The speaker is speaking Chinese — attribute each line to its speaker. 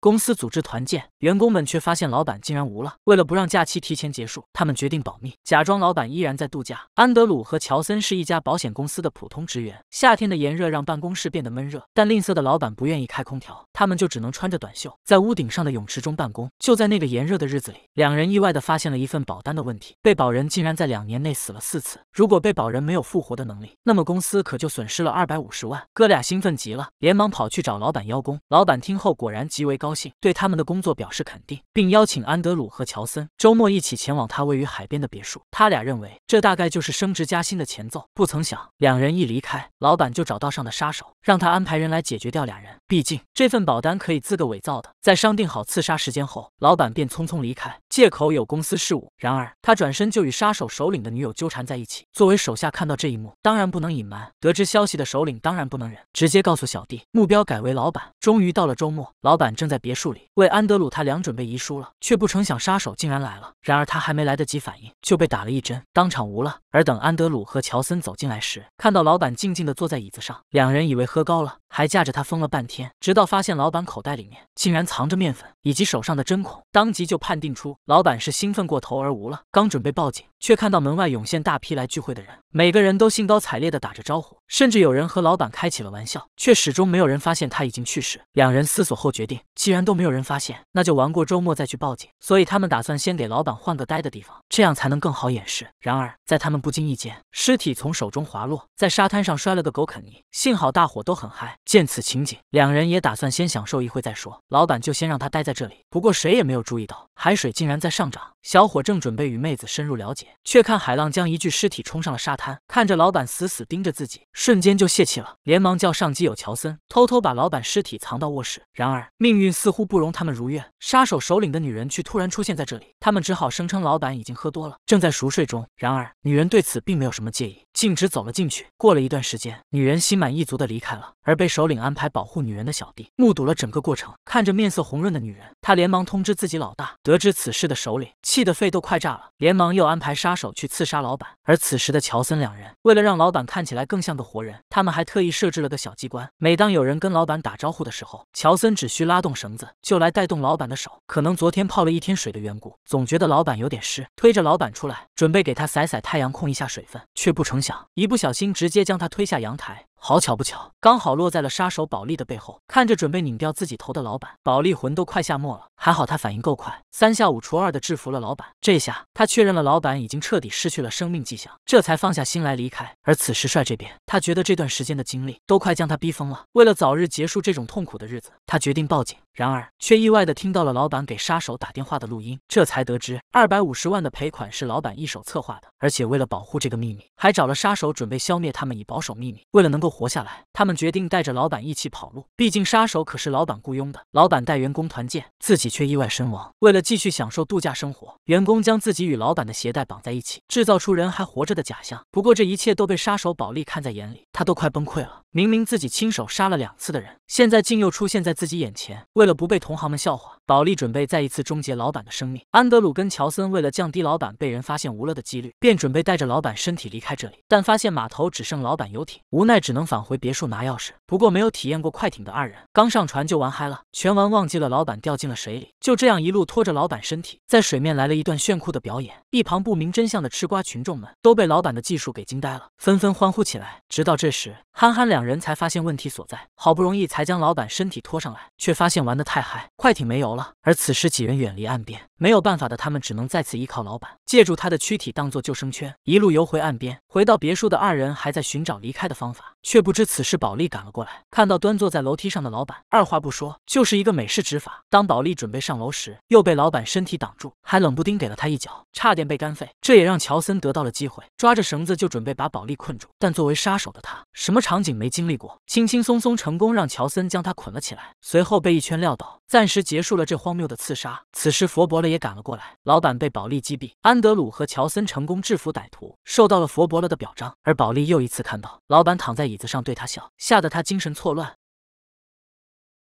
Speaker 1: 公司组织团建，员工们却发现老板竟然无了。为了不让假期提前结束，他们决定保密，假装老板依然在度假。安德鲁和乔森是一家保险公司的普通职员。夏天的炎热让办公室变得闷热，但吝啬的老板不愿意开空调，他们就只能穿着短袖，在屋顶上的泳池中办公。就在那个炎热的日子里，两人意外地发现了一份保单的问题，被保人竟然在两年内死了四次。如果被保人没有复活的能力，那么公司可就损失了二百五十万。哥俩兴奋极了，连忙跑去找老板邀功。老板听后果然极为高高兴，对他们的工作表示肯定，并邀请安德鲁和乔森周末一起前往他位于海边的别墅。他俩认为这大概就是升职加薪的前奏。不曾想，两人一离开，老板就找道上的杀手，让他安排人来解决掉俩人。毕竟这份保单可以自个伪造的。在商定好刺杀时间后，老板便匆匆离开。借口有公司事务，然而他转身就与杀手首领的女友纠缠在一起。作为手下，看到这一幕，当然不能隐瞒。得知消息的首领当然不能忍，直接告诉小弟，目标改为老板。终于到了周末，老板正在别墅里为安德鲁他俩准备遗书了，却不成想杀手竟然来了。然而他还没来得及反应，就被打了一针，当场无了。而等安德鲁和乔森走进来时，看到老板静静的坐在椅子上，两人以为喝高了，还架着他疯了半天。直到发现老板口袋里面竟然藏着面粉，以及手上的针孔，当即就判定出。老板是兴奋过头而无了，刚准备报警，却看到门外涌现大批来聚会的人，每个人都兴高采烈的打着招呼。甚至有人和老板开起了玩笑，却始终没有人发现他已经去世。两人思索后决定，既然都没有人发现，那就玩过周末再去报警。所以他们打算先给老板换个待的地方，这样才能更好掩饰。然而在他们不经意间，尸体从手中滑落，在沙滩上摔了个狗啃泥。幸好大伙都很嗨，见此情景，两人也打算先享受一会再说。老板就先让他待在这里。不过谁也没有注意到，海水竟然在上涨。小伙正准备与妹子深入了解，却看海浪将一具尸体冲上了沙滩。看着老板死死盯着自己。瞬间就泄气了，连忙叫上基友乔森，偷偷把老板尸体藏到卧室。然而命运似乎不容他们如愿，杀手首领的女人却突然出现在这里，他们只好声称老板已经喝多了，正在熟睡中。然而女人对此并没有什么介意，径直走了进去。过了一段时间，女人心满意足的离开了。而被首领安排保护女人的小弟目睹了整个过程，看着面色红润的女人，他连忙通知自己老大。得知此事的首领气得肺都快炸了，连忙又安排杀手去刺杀老板。而此时的乔森两人为了让老板看起来更像个活人，他们还特意设置了个小机关。每当有人跟老板打招呼的时候，乔森只需拉动绳子，就来带动老板的手。可能昨天泡了一天水的缘故，总觉得老板有点湿，推着老板出来，准备给他晒晒太阳，控一下水分。却不成想，一不小心直接将他推下阳台。好巧不巧，刚好落在了杀手保利的背后。看着准备拧掉自己头的老板，保利魂都快下没了。还好他反应够快，三下五除二的制服了老板。这下他确认了老板已经彻底失去了生命迹象，这才放下心来离开。而此时帅这边，他觉得这段时间的经历都快将他逼疯了。为了早日结束这种痛苦的日子，他决定报警。然而却意外的听到了老板给杀手打电话的录音，这才得知二百五十万的赔款是老板一手策划的，而且为了保护这个秘密，还找了杀手准备消灭他们以保守秘密。为了能够活下来，他们决定带着老板一起跑路。毕竟杀手可是老板雇佣的。老板带员工团建，自己却意外身亡。为了继续享受度假生活，员工将自己与老板的鞋带绑在一起，制造出人还活着的假象。不过这一切都被杀手保利看在眼里，他都快崩溃了。明明自己亲手杀了两次的人，现在竟又出现在自己眼前。为了不被同行们笑话，保利准备再一次终结老板的生命。安德鲁跟乔森为了降低老板被人发现无了的几率，便准备带着老板身体离开这里，但发现码头只剩老板游艇，无奈只能返回别墅拿钥匙。不过没有体验过快艇的二人，刚上船就玩嗨了，全玩忘记了老板掉进了水里，就这样一路拖着老板身体在水面来了一段炫酷的表演。一旁不明真相的吃瓜群众们都被老板的技术给惊呆了，纷纷欢呼起来。直到这时，憨憨两。两人才发现问题所在，好不容易才将老板身体拖上来，却发现玩得太嗨，快艇没油了。而此时几人远离岸边。没有办法的，他们只能再次依靠老板，借助他的躯体当做救生圈，一路游回岸边。回到别墅的二人还在寻找离开的方法，却不知此时保利赶了过来。看到端坐在楼梯上的老板，二话不说就是一个美式指法。当保利准备上楼时，又被老板身体挡住，还冷不丁给了他一脚，差点被干废。这也让乔森得到了机会，抓着绳子就准备把保利困住。但作为杀手的他，什么场景没经历过，轻轻松松成功让乔森将他捆了起来，随后被一圈撂倒，暂时结束了这荒谬的刺杀。此时佛伯利。也赶了过来，老板被保利击毙，安德鲁和乔森成功制服歹徒，受到了佛伯勒的表彰，而保利又一次看到老板躺在椅子上对他笑，吓得他精神错乱。